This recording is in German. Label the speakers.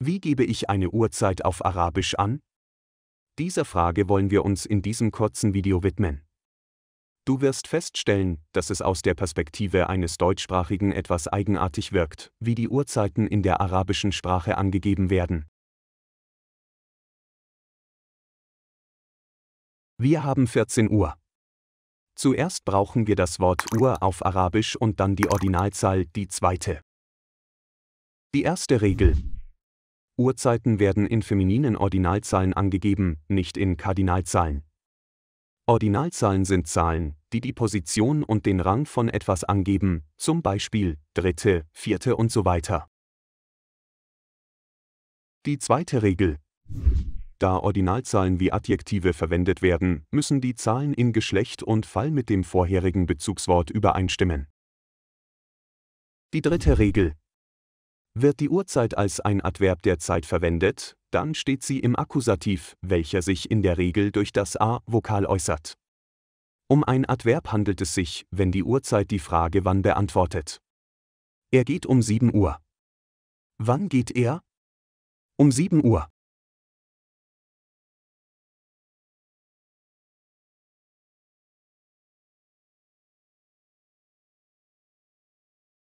Speaker 1: Wie gebe ich eine Uhrzeit auf Arabisch an? Dieser Frage wollen wir uns in diesem kurzen Video widmen. Du wirst feststellen, dass es aus der Perspektive eines Deutschsprachigen etwas eigenartig wirkt, wie die Uhrzeiten in der arabischen Sprache angegeben werden.
Speaker 2: Wir haben 14
Speaker 1: Uhr. Zuerst brauchen wir das Wort Uhr auf Arabisch und dann die Ordinalzahl, die zweite. Die erste Regel, Uhrzeiten werden in femininen Ordinalzahlen angegeben, nicht in Kardinalzahlen. Ordinalzahlen sind Zahlen, die die Position und den Rang von etwas angeben, zum Beispiel dritte, vierte und so weiter. Die zweite Regel. Da Ordinalzahlen wie Adjektive verwendet werden, müssen die Zahlen in Geschlecht und Fall mit dem vorherigen Bezugswort übereinstimmen. Die dritte Regel. Wird die Uhrzeit als ein Adverb der Zeit verwendet, dann steht sie im Akkusativ, welcher sich in der Regel durch das a-Vokal äußert. Um ein Adverb handelt es sich, wenn die Uhrzeit die Frage wann beantwortet.
Speaker 3: Er geht um 7 Uhr. Wann geht er? Um 7 Uhr.